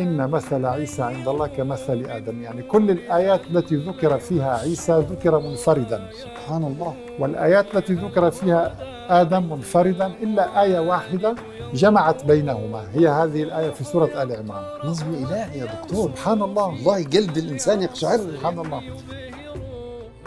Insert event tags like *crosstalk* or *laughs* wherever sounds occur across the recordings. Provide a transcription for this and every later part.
إن مثل عيسى عند الله كمثل آدم يعني كل الآيات التي ذكر فيها عيسى ذكر منفردا سبحان الله والآيات التي ذكر فيها آدم منفردا إلا آية واحدة جمعت بينهما هي هذه الآية في سورة آل عمران نظم إلهي يا دكتور سبحان الله والله جلد الإنسان يقشعر سبحان الله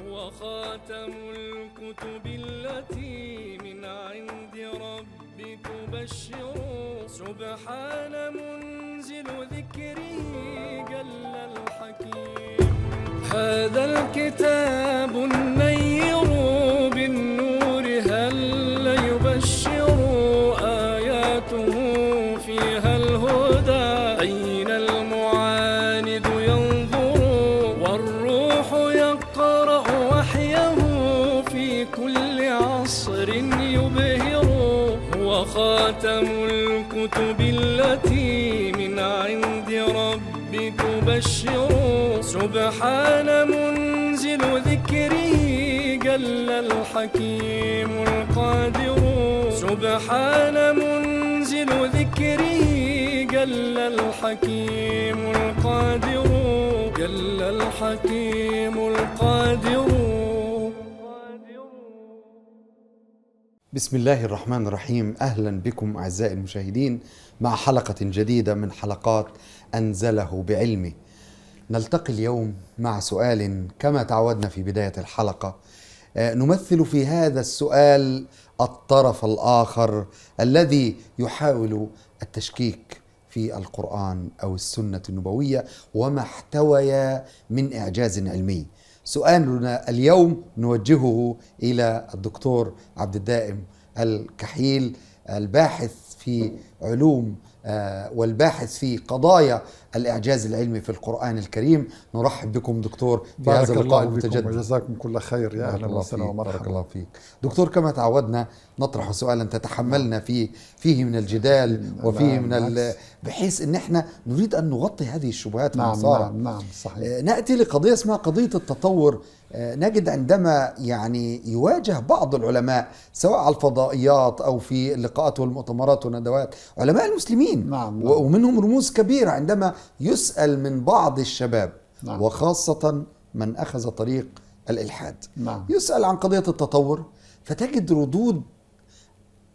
وخاتم الكتب التي من عند ربك بشر سبحان منزل ذكره جل الحكيم هذا الكتاب النير سبحان منزل ذكره جل الحكيم القادر سبحان منزل ذكره جل الحكيم القادر جل الحكيم القادر بسم الله الرحمن الرحيم اهلا بكم اعزائي المشاهدين مع حلقه جديده من حلقات انزله بعلمه نلتقي اليوم مع سؤال كما تعودنا في بداية الحلقة آه، نمثل في هذا السؤال الطرف الآخر الذي يحاول التشكيك في القرآن أو السنة النبوية وما احتويا من إعجاز علمي سؤالنا اليوم نوجهه إلى الدكتور عبد الدائم الكحيل الباحث في علوم آه، والباحث في قضايا الإعجاز العلمي في القرآن الكريم نرحب بكم دكتور في هذا اللقاء المتجدد وجزاكم كل خير يا أهلا وسهلا ومرحبا بارك الله فيك دكتور كما تعودنا نطرح سؤالا تتحملنا نعم. فيه فيه من الجدال نعم. وفيه من ال... بحيث ان احنا نريد ان نغطي هذه الشبهات نعم نعم نعم صحيح آه، ناتي لقضيه اسمها قضيه التطور آه، نجد عندما يعني يواجه بعض العلماء سواء على الفضائيات او في اللقاءات والمؤتمرات والندوات علماء المسلمين نعم. نعم. ومنهم رموز كبيره عندما يسال من بعض الشباب نعم. وخاصه من اخذ طريق الالحاد نعم. يسال عن قضيه التطور فتجد ردود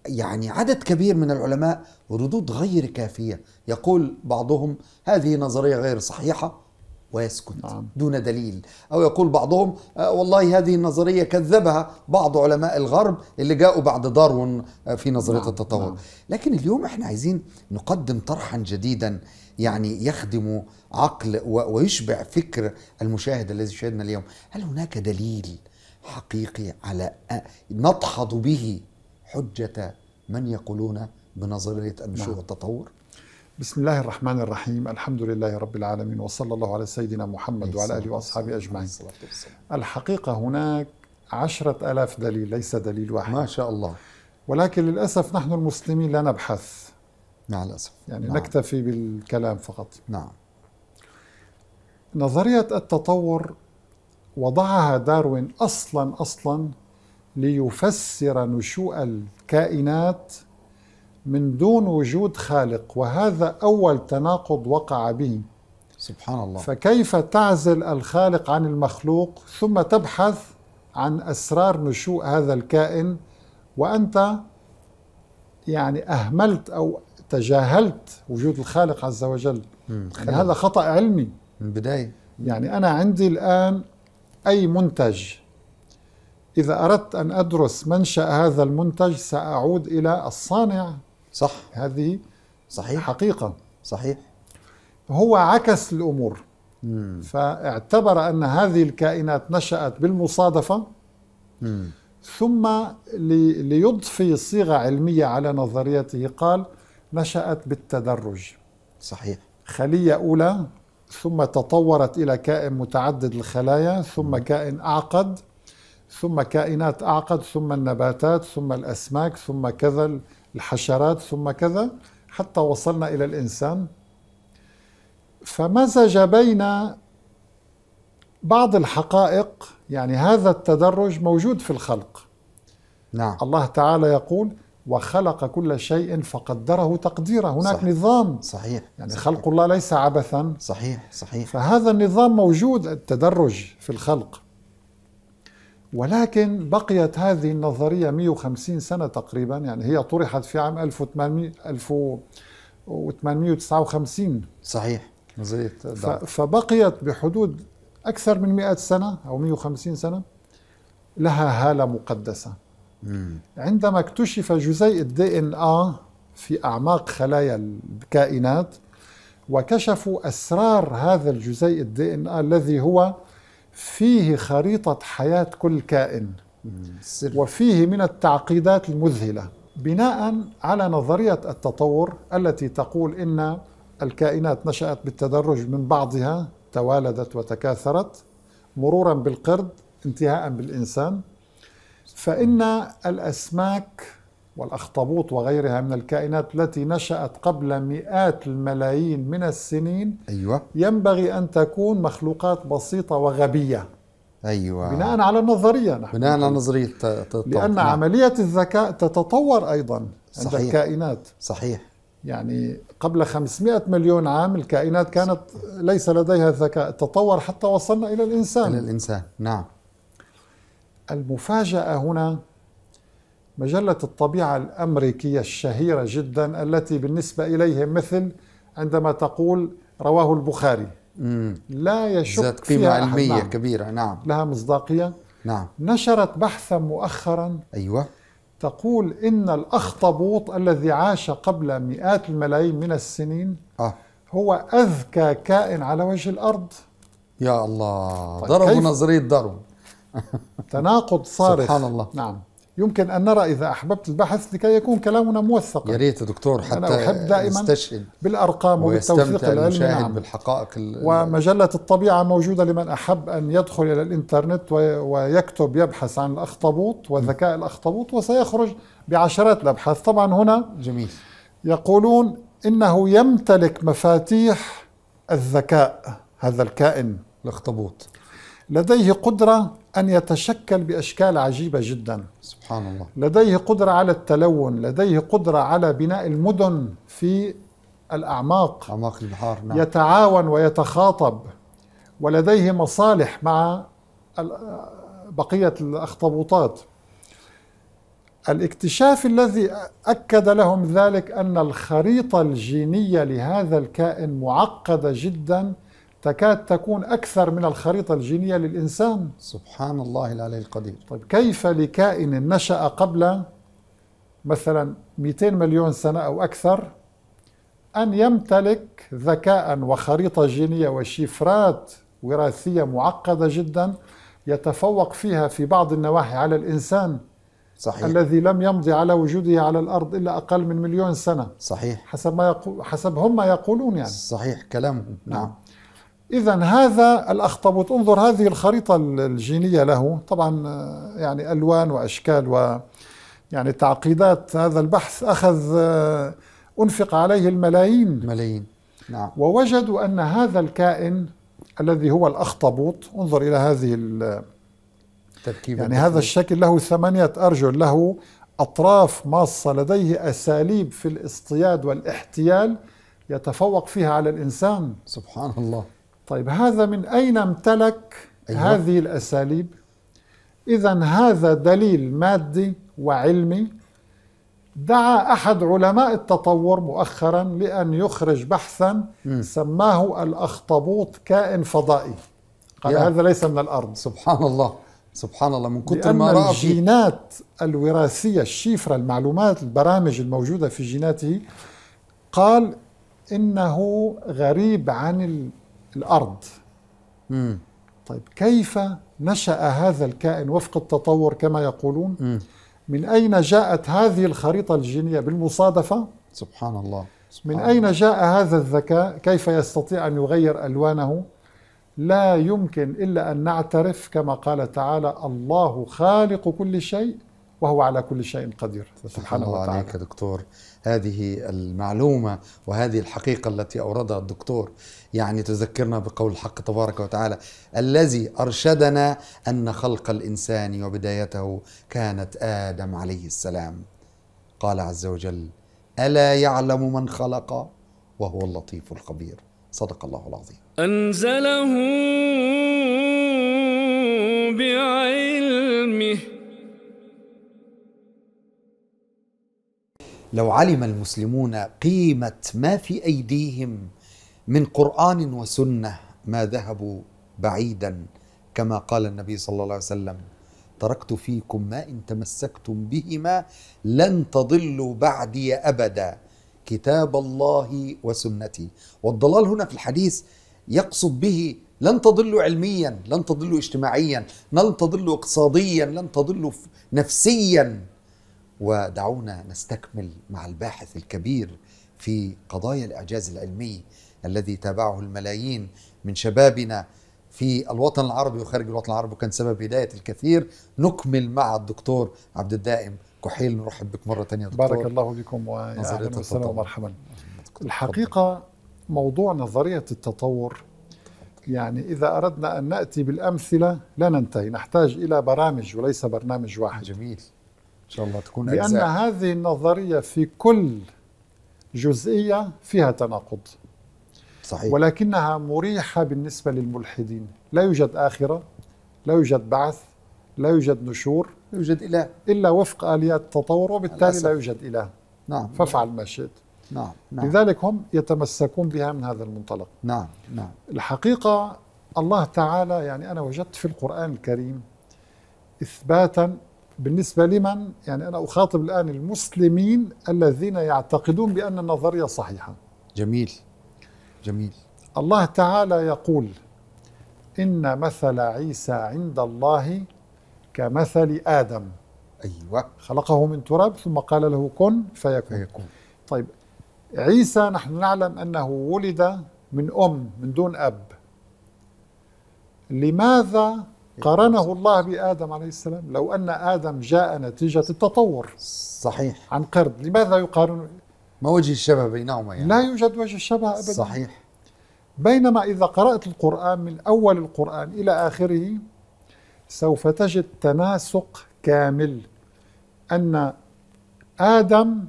يعني عدد كبير من العلماء ردود غير كافيه يقول بعضهم هذه نظريه غير صحيحه ويسكت نعم. دون دليل أو يقول بعضهم آه، والله هذه النظرية كذبها بعض علماء الغرب اللي جاءوا بعد داروين آه، في نظرية نعم. التطور نعم. لكن اليوم احنا عايزين نقدم طرحا جديدا يعني يخدم عقل ويشبع فكر المشاهد الذي شاهدنا اليوم هل هناك دليل حقيقي على آه، ندحض به حجة من يقولون بنظرية النشوء نعم. والتطور؟ بسم الله الرحمن الرحيم الحمد لله رب العالمين وصلى الله على سيدنا محمد وعلى آله وأصحابه أجمعين الحقيقة هناك عشرة ألاف دليل ليس دليل واحد ما شاء الله ولكن للأسف نحن المسلمين لا نبحث مع الأسف يعني نعم. نكتفي بالكلام فقط نعم نظرية التطور وضعها داروين أصلا أصلا ليفسر نشوء الكائنات من دون وجود خالق وهذا أول تناقض وقع به سبحان الله فكيف تعزل الخالق عن المخلوق ثم تبحث عن أسرار نشوء هذا الكائن وأنت يعني أهملت أو تجاهلت وجود الخالق عز وجل يعني هذا خطأ علمي من البداية يعني أنا عندي الآن أي منتج إذا أردت أن أدرس منشأ هذا المنتج سأعود إلى الصانع صح هذه صحيح حقيقة صحيح هو عكس الأمور مم. فاعتبر أن هذه الكائنات نشأت بالمصادفة مم. ثم لي ليضفي صيغة علمية على نظريته قال نشأت بالتدرج صحيح خلية أولى ثم تطورت إلى كائن متعدد الخلايا ثم مم. كائن أعقد ثم كائنات أعقد ثم النباتات ثم الأسماك ثم كذا الحشرات ثم كذا حتى وصلنا إلى الإنسان فمزج بين بعض الحقائق يعني هذا التدرج موجود في الخلق نعم الله تعالى يقول وخلق كل شيء فقدره تقديرا هناك صحيح. نظام صحيح يعني صحيح. خلق الله ليس عبثا صحيح صحيح فهذا النظام موجود التدرج في الخلق ولكن بقيت هذه النظرية 150 سنة تقريبا يعني هي طرحت في عام 1800 1859 صحيح نظرية فبقيت بحدود أكثر من 100 سنة أو 150 سنة لها هالة مقدسة عندما اكتشف جزيء الدي ان آ في أعماق خلايا الكائنات وكشفوا أسرار هذا الجزيء الدي ان آ الذي هو فيه خريطة حياة كل كائن وفيه من التعقيدات المذهلة بناء على نظرية التطور التي تقول إن الكائنات نشأت بالتدرج من بعضها توالدت وتكاثرت مرورا بالقرد انتهاء بالإنسان فإن الأسماك والأخطبوط وغيرها من الكائنات التي نشأت قبل مئات الملايين من السنين أيوة. ينبغي أن تكون مخلوقات بسيطة وغبية أيوة. بناء على النظرية نحن بناء على نظرية لأن نعم. عملية الذكاء تتطور أيضا صحيح. عند الكائنات صحيح يعني قبل 500 مليون عام الكائنات كانت ليس لديها ذكاء تطور حتى وصلنا إلى الإنسان إلى الإنسان نعم المفاجأة هنا مجلة الطبيعة الأمريكية الشهيرة جدا التي بالنسبة إليهم مثل عندما تقول رواه البخاري مم. لا يشك ذات قيمة فيها علمية نعم. كبيرة نعم لها مصداقية نعم نشرت بحثا مؤخرا أيوة تقول إن الأخطبوط الذي عاش قبل مئات الملايين من السنين آه. هو أذكى كائن على وجه الأرض يا الله طيب ضرب نظرية ضرب *laughs* تناقض صارخ سبحان الله نعم يمكن أن نرى إذا أحببت البحث لكي يكون كلامنا موثقا يا ريت يا دكتور حتى أنا أحب دائما يستشهد بالأرقام وبالتوثيق العلمي نعم بالحقائق ومجلة الطبيعة موجودة لمن أحب أن يدخل إلى الإنترنت ويكتب يبحث عن الأخطبوط وذكاء الأخطبوط وسيخرج بعشرات الأبحاث طبعا هنا جميل يقولون إنه يمتلك مفاتيح الذكاء هذا الكائن الأخطبوط لديه قدرة أن يتشكل بأشكال عجيبة جدا سبحان الله لديه قدرة على التلون لديه قدرة على بناء المدن في الأعماق أعماق البحار نعم. يتعاون ويتخاطب ولديه مصالح مع بقية الأخطبوطات الاكتشاف الذي أكد لهم ذلك أن الخريطة الجينية لهذا الكائن معقدة جداً تكاد تكون أكثر من الخريطة الجينية للإنسان سبحان الله العلي القدير طيب كيف لكائن نشأ قبل مثلا 200 مليون سنة أو أكثر أن يمتلك ذكاء وخريطة جينية وشفرات وراثية معقدة جدا يتفوق فيها في بعض النواحي على الإنسان صحيح. الذي لم يمضي على وجوده على الأرض إلا أقل من مليون سنة صحيح حسب, ما يقو... حسب هم ما يقولون يعني صحيح كلامهم نعم, نعم. إذا هذا الأخطبوط انظر هذه الخريطة الجينية له طبعا آه، يعني ألوان وأشكال و يعني تعقيدات هذا البحث أخذ آه، أنفق عليه الملايين ملايين نعم ووجدوا أن هذا الكائن الذي هو الأخطبوط انظر إلى هذه التركيب يعني التركيب. هذا الشكل له ثمانية أرجل له أطراف ماصة لديه أساليب في الاصطياد والاحتيال يتفوق فيها على الإنسان سبحان الله طيب هذا من أين امتلك أيوة. هذه الأساليب؟ إذا هذا دليل مادي وعلمي دعا أحد علماء التطور مؤخرا لأن يخرج بحثا م. سماه الأخطبوط كائن فضائي قال هذا ليس من الأرض سبحان الله سبحان الله من كتر ما رأى الجينات الوراثية الشفرة المعلومات البرامج الموجودة في جيناته قال إنه غريب عن الأرض مم. طيب كيف نشأ هذا الكائن وفق التطور كما يقولون مم. من أين جاءت هذه الخريطة الجينية بالمصادفة سبحان الله سبحان من أين جاء هذا الذكاء كيف يستطيع أن يغير ألوانه لا يمكن إلا أن نعترف كما قال تعالى الله خالق كل شيء وهو على كل شيء قدير سبحان الله وتعالى. عليك دكتور هذه المعلومة وهذه الحقيقة التي أوردها الدكتور يعني تذكرنا بقول الحق تبارك وتعالى الذي أرشدنا أن خلق الإنسان وبدايته كانت آدم عليه السلام قال عز وجل ألا يعلم من خلق وهو اللطيف الخبير صدق الله العظيم أنزله بعين لو علم المسلمون قيمة ما في أيديهم من قرآن وسنة ما ذهبوا بعيدا كما قال النبي صلى الله عليه وسلم تركت فيكم ما إن تمسكتم بهما لن تضلوا بعدي أبدا كتاب الله وسنتي والضلال هنا في الحديث يقصد به لن تضلوا علميا لن تضلوا اجتماعيا لن تضلوا اقتصاديا لن تضلوا نفسيا ودعونا نستكمل مع الباحث الكبير في قضايا الاعجاز العلمي الذي تابعه الملايين من شبابنا في الوطن العربي وخارج الوطن العربي وكان سبب هدايه الكثير نكمل مع الدكتور عبد الدائم كحيل نرحب بك مره ثانيه دكتور بارك الله بكم واهلا وسهلا ومرحبا الحقيقه موضوع نظريه التطور يعني إذا أردنا أن نأتي بالأمثلة لا ننتهي نحتاج إلى برامج وليس برنامج واحد جميل إن شاء الله تكون لأن أجزاء. هذه النظرية في كل جزئية فيها تناقض صحيح ولكنها مريحة بالنسبة للملحدين لا يوجد آخرة لا يوجد بعث لا يوجد نشور لا يوجد إله إلا وفق آليات التطور وبالتالي الأسف. لا يوجد إله نعم فافعل ما شئت نعم. نعم لذلك هم يتمسكون بها من هذا المنطلق نعم نعم الحقيقة الله تعالى يعني أنا وجدت في القرآن الكريم إثباتا بالنسبة لمن يعني أنا أخاطب الآن المسلمين الذين يعتقدون بأن النظرية صحيحة جميل جميل الله تعالى يقول إن مثل عيسى عند الله كمثل آدم أيوة خلقه من تراب ثم قال له كن فيكون, فيكون. طيب عيسى نحن نعلم أنه ولد من أم من دون أب لماذا قارنه الله بآدم عليه السلام لو أن آدم جاء نتيجة التطور صحيح عن قرب لماذا يقارن ما وجه الشبه بينهما يعني لا يوجد وجه الشبه أبدا صحيح بينما إذا قرأت القرآن من أول القرآن إلى آخره سوف تجد تناسق كامل أن آدم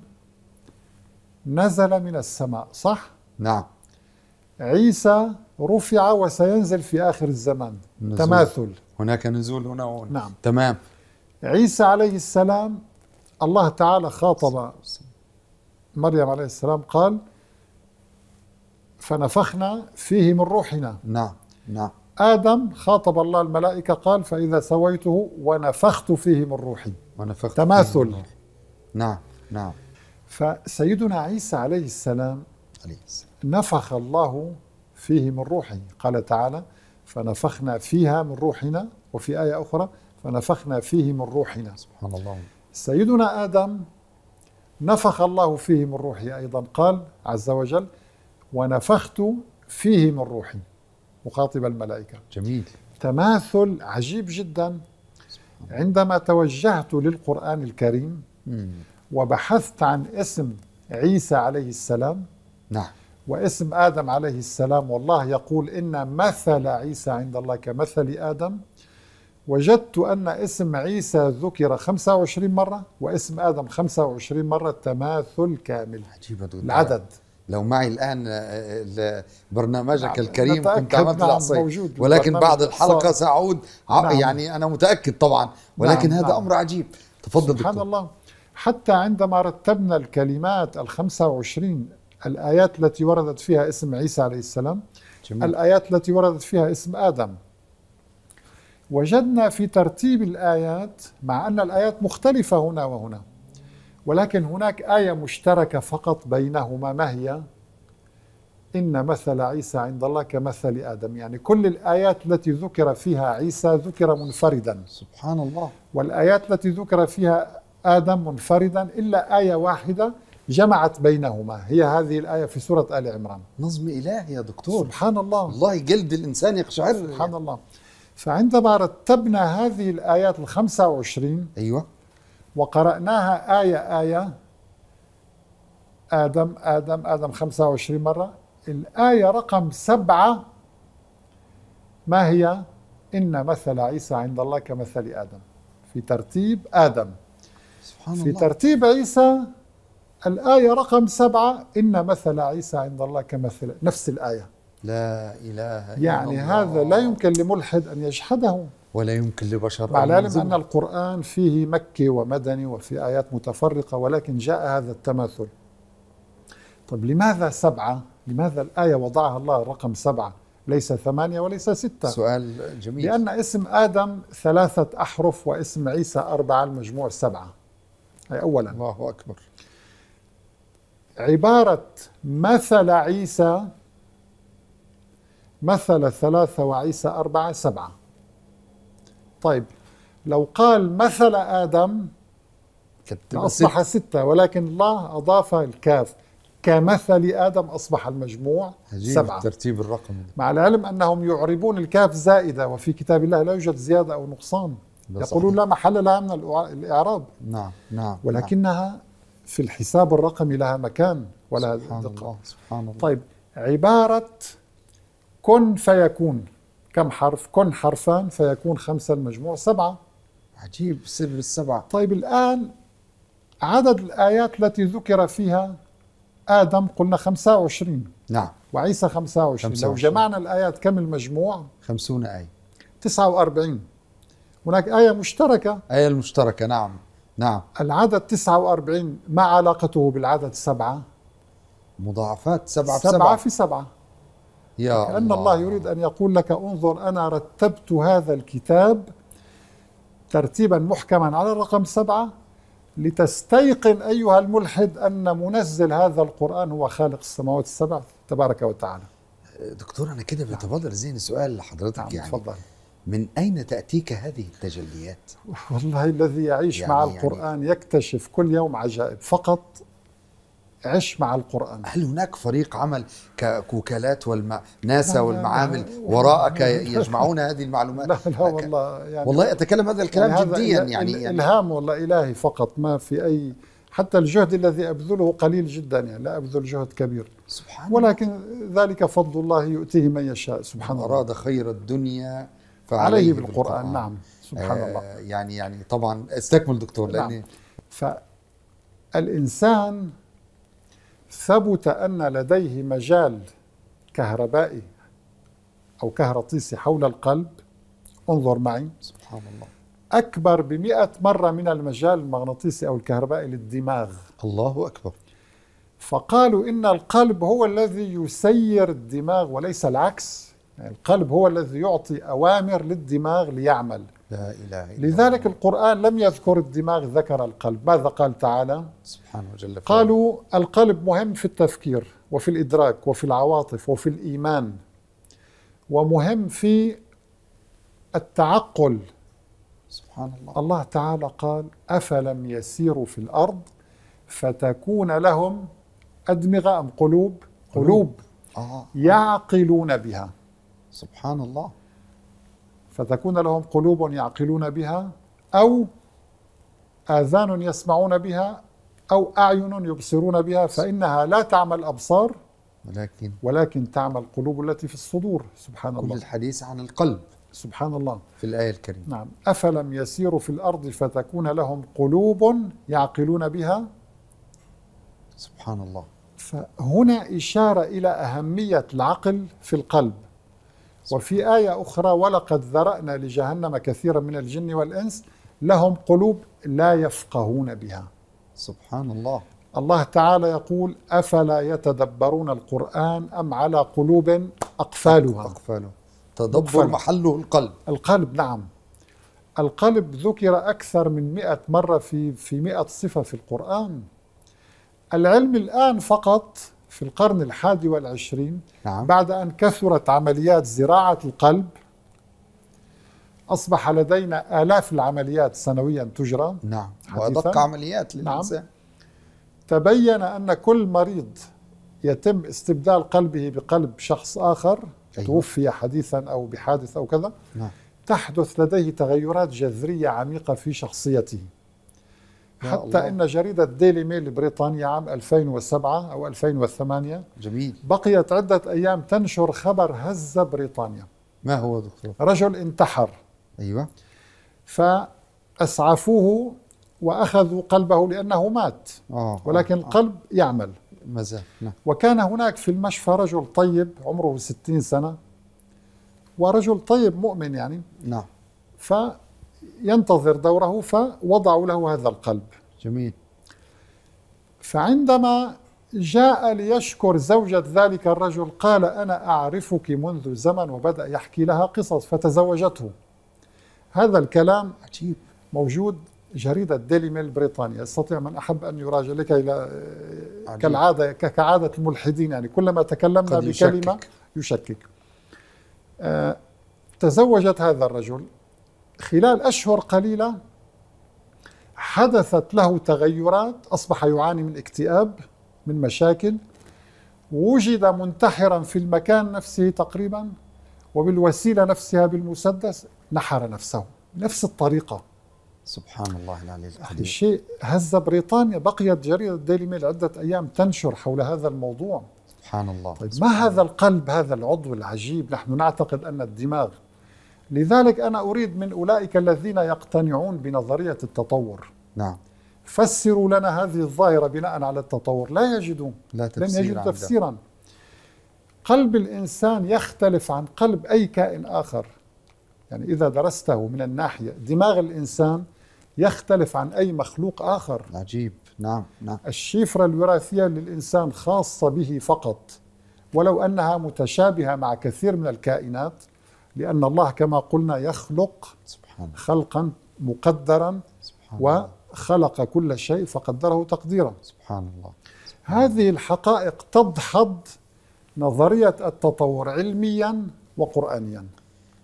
نزل من السماء صح؟ نعم عيسى رفع وسينزل في آخر الزمان نزول. تماثل هناك نزول هنا وهنا نعم تمام عيسى عليه السلام الله تعالى خاطب مريم عليه السلام قال فنفخنا فيه من روحنا نعم نعم آدم خاطب الله الملائكة قال فإذا سويته ونفخت فيه من روحي ونفخت تماثل من روحي. نعم نعم فسيدنا عيسى عليه السلام عليه السلام نفخ الله فيه من روحه قال تعالى فنفخنا فيها من روحنا وفي آية أخرى فنفخنا فيه من روحنا سبحان الله سيدنا آدم نفخ الله فيه من روحه أيضا قال عز وجل ونفخت فيه من روحي مخاطب الملائكة جميل تماثل عجيب جدا عندما توجهت للقرآن الكريم وبحثت عن اسم عيسى عليه السلام نعم واسم آدم عليه السلام والله يقول إن مثل عيسى عند الله كمثل آدم وجدت أن اسم عيسى ذكر 25 مرة واسم آدم 25 مرة تماثل كامل عجيبة العدد لو معي الآن آه، برنامجك نعم الكريم كنت عملت نعم موجود ولكن بعد الحلقة سأعود نعم يعني أنا متأكد طبعا ولكن نعم هذا نعم أمر عجيب تفضل سبحان دكتور. الله حتى عندما رتبنا الكلمات ال 25 الآيات التي وردت فيها اسم عيسى عليه السلام جميل. الآيات التي وردت فيها اسم آدم وجدنا في ترتيب الآيات مع أن الآيات مختلفة هنا وهنا ولكن هناك آية مشتركة فقط بينهما ما هي إن مثل عيسى عند الله كمثل آدم يعني كل الآيات التي ذكر فيها عيسى ذكر منفردا سبحان الله والآيات التي ذكر فيها آدم منفردا إلا آية واحدة جمعت بينهما هي هذه الآية في سورة آل عمران نظم إلهي يا دكتور سبحان الله والله جلد الإنسان يقشعر سبحان الله فعندما رتبنا هذه الآيات ال 25 أيوه وقرأناها آية آية آدم آدم آدم 25 مرة الآية رقم سبعة ما هي؟ إن مثل عيسى عند الله كمثل آدم في ترتيب آدم سبحان في الله. ترتيب عيسى الآية رقم سبعة إن مثل عيسى عند الله كمثل نفس الآية لا إله إلا يعني الله. هذا لا يمكن لملحد أن يجحده ولا يمكن لبشر مع العلم أن القرآن فيه مكي ومدني وفي آيات متفرقة ولكن جاء هذا التماثل طب لماذا سبعة؟ لماذا الآية وضعها الله رقم سبعة؟ ليس ثمانية وليس ستة سؤال جميل لأن اسم آدم ثلاثة أحرف واسم عيسى أربعة المجموع سبعة هي أولا الله أكبر عبارة مثل عيسى مثل ثلاثة وعيسى أربعة سبعة طيب لو قال مثل آدم أصبح ستة ولكن الله أضاف الكاف كمثل آدم أصبح المجموع عجيب سبعة ترتيب الرقم مع العلم أنهم يعربون الكاف زائدة وفي كتاب الله لا يوجد زيادة أو نقصان يقولون صحيح. لا محل لها من الإعراب نعم نعم, نعم. ولكنها نعم. في الحساب الرقمي لها مكان ولها سبحان دقة الله. سبحان الله. طيب عبارة كن فيكون كم حرف كن حرفان فيكون خمسة المجموع سبعة عجيب سر السبعة طيب الآن عدد الآيات التي ذكر فيها آدم قلنا 25 نعم وعيسى 25, وعشرين. لو جمعنا الآيات كم المجموع 50 آية 49 هناك آية مشتركة آية المشتركة نعم نعم العدد 49 ما علاقته بالعدد سبعة؟ مضاعفات سبعة في سبعة في سبعة يا كأن الله. الله يريد أن يقول لك انظر أنا رتبت هذا الكتاب ترتيبا محكما على الرقم سبعة لتستيقن أيها الملحد أن منزل هذا القرآن هو خالق السماوات السبع تبارك وتعالى دكتور أنا كده نعم. بيتبادر ذهني سؤال لحضرتك نعم يعني تفضل. من أين تأتيك هذه التجليات؟ والله الذي يعيش يعني مع يعني- القرآن يعني يكتشف كل يوم عجائب فقط عش مع القرآن هل هناك فريق عمل كوكالات والناسا والمع... والمعامل لا لا وراءك يجمعون هذه المعلومات؟ لا لا والله يعني والله أتكلم هذا الكلام يعني جديا يعني, يعني إلهام والله إلهي فقط ما في أي حتى الجهد الذي أبذله قليل جدا يعني لا أبذل جهد كبير سبحان ولكن ذلك فضل الله يؤتيه من يشاء سبحان الله أراد خير الدنيا فعليه بالقرآن نعم سبحان آه الله يعني يعني طبعا استكمل دكتور نعم. لأن فالإنسان ثبت أن لديه مجال كهربائي أو كهرطيسي حول القلب انظر معي سبحان الله أكبر ب مرة من المجال المغناطيسي أو الكهربائي للدماغ الله أكبر فقالوا إن القلب هو الذي يسير الدماغ وليس العكس القلب هو الذي يعطي أوامر للدماغ ليعمل لا إله إلا لذلك الله. القرآن لم يذكر الدماغ ذكر القلب ماذا قال تعالى سبحانه وجل قالوا القلب مهم في التفكير وفي الإدراك وفي العواطف وفي الإيمان ومهم في التعقل سبحان الله الله تعالى قال أفلم يسيروا في الأرض فتكون لهم أدمغة أم قلوب قلوب, قلوب. آه. يعقلون بها سبحان الله فتكون لهم قلوب يعقلون بها أو آذان يسمعون بها أو أعين يبصرون بها فإنها لا تعمى الأبصار ولكن ولكن تعمى القلوب التي في الصدور سبحان كل الله كل الحديث عن القلب سبحان الله في الآية الكريمة نعم أفلم يسيروا في الأرض فتكون لهم قلوب يعقلون بها سبحان الله فهنا إشارة إلى أهمية العقل في القلب وفي آية أخرى ولقد ذرأنا لجهنم كثيرا من الجن والإنس لهم قلوب لا يفقهون بها سبحان الله الله تعالى يقول أفلا يتدبرون القرآن أم على قلوب أقفالها أقفاله تدبر أقفاله. محله القلب القلب نعم القلب ذكر أكثر من مئة مرة في, في مئة صفة في القرآن العلم الآن فقط في القرن الحادي والعشرين نعم. بعد أن كثرت عمليات زراعة القلب أصبح لدينا آلاف العمليات سنويا تجرى نعم وأدق عمليات نعم. للإنسان نعم. تبين أن كل مريض يتم استبدال قلبه بقلب شخص آخر أيوة. توفي حديثا أو بحادث أو كذا نعم. تحدث لديه تغيرات جذرية عميقة في شخصيته حتى الله. ان جريده ديلي ميل البريطانيه عام 2007 او 2008 جميل بقيت عده ايام تنشر خبر هز بريطانيا ما هو دكتور؟ رجل انتحر ايوه فاسعفوه واخذوا قلبه لانه مات آه, آه، ولكن آه القلب يعمل مازال نعم. وكان هناك في المشفى رجل طيب عمره 60 سنه ورجل طيب مؤمن يعني نعم ف ينتظر دوره فوضعوا له هذا القلب جميل فعندما جاء ليشكر زوجة ذلك الرجل قال أنا أعرفك منذ زمن وبدأ يحكي لها قصص فتزوجته هذا الكلام عجيب موجود جريدة ديلي ميل بريطانيا يستطيع من أحب أن يراجع لك إلى كالعادة كعادة الملحدين يعني كلما تكلمنا بكلمة يشكك, يشكك. آه تزوجت هذا الرجل خلال أشهر قليلة حدثت له تغيرات أصبح يعاني من اكتئاب من مشاكل وجد منتحرا في المكان نفسه تقريبا وبالوسيلة نفسها بالمسدس نحر نفسه نفس الطريقة سبحان الله العلي القدير الشيء هز بريطانيا بقيت جريدة ديلي ميل عدة أيام تنشر حول هذا الموضوع سبحان الله طيب سبحان ما الله. هذا القلب هذا العضو العجيب نحن نعتقد أن الدماغ لذلك أنا أريد من أولئك الذين يقتنعون بنظرية التطور نعم فسروا لنا هذه الظاهرة بناء على التطور لا يجدون لا تفسير لم يجدوا تفسيرا قلب الإنسان يختلف عن قلب أي كائن آخر يعني إذا درسته من الناحية دماغ الإنسان يختلف عن أي مخلوق آخر عجيب نعم نعم الشفرة الوراثية للإنسان خاصة به فقط ولو أنها متشابهة مع كثير من الكائنات لأن الله كما قلنا يخلق سبحانه. خلقا مقدرا سبحانه. وخلق كل شيء فقدره تقديرا سبحان الله هذه الحقائق تدحض نظرية التطور علميا وقرآنيا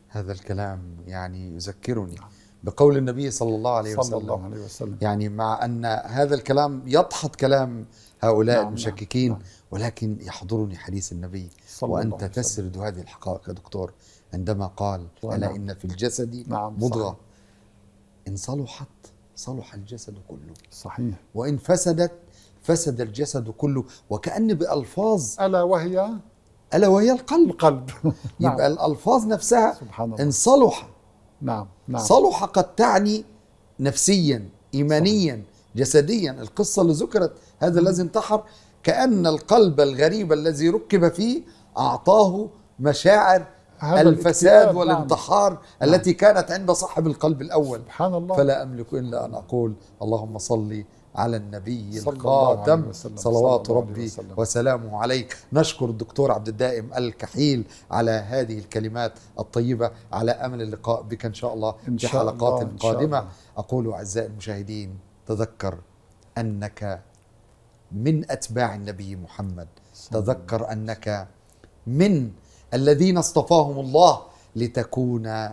هذا الكلام يعني يذكرني بقول النبي صلى الله عليه وسلم صلى الله عليه وسلم يعني مع أن هذا الكلام يدحض كلام هؤلاء نعم،, نعم المشككين نعم. ولكن يحضرني حديث النبي صلى وأنت تسرد هذه الحقائق يا دكتور عندما قال ألا نعم. إن في الجسد نعم مضغة إن صلحت صلح الجسد كله صحيح وإن فسدت فسد الجسد كله وكأن بألفاظ ألا وهي ألا وهي القلب القلب *laughs* يبقى نعم. الألفاظ نفسها سبحان الله. إن صلح نعم نعم صلح قد تعني نفسيا إيمانيا صحيح. جسديا القصة اللي ذكرت هذا الذي انتحر كأن القلب الغريب الذي ركب فيه أعطاه مشاعر الفساد نعم. والانتحار نعم. التي كانت عند صاحب القلب الأول سبحان الله فلا أملك إلا أن أقول اللهم صلِّ على النبي القادم صلوات صلى ربي وسلم. وسلامه عليه نشكر الدكتور عبد الدائم الكحيل على هذه الكلمات الطيبة على أمل اللقاء بك إن شاء الله إن شاء في حلقات الله. قادمة الله. أقول أعزائي المشاهدين تذكر أنك من أتباع النبي محمد تذكر أنك من الذين اصطفاهم الله لتكون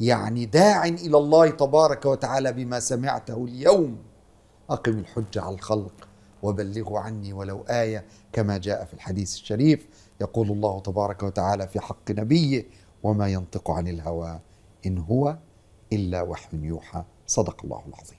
يعني داع الى الله تبارك وتعالى بما سمعته اليوم اقم الحجه على الخلق وبلغوا عني ولو ايه كما جاء في الحديث الشريف يقول الله تبارك وتعالى في حق نبيه وما ينطق عن الهوى ان هو الا وحي يوحى صدق الله العظيم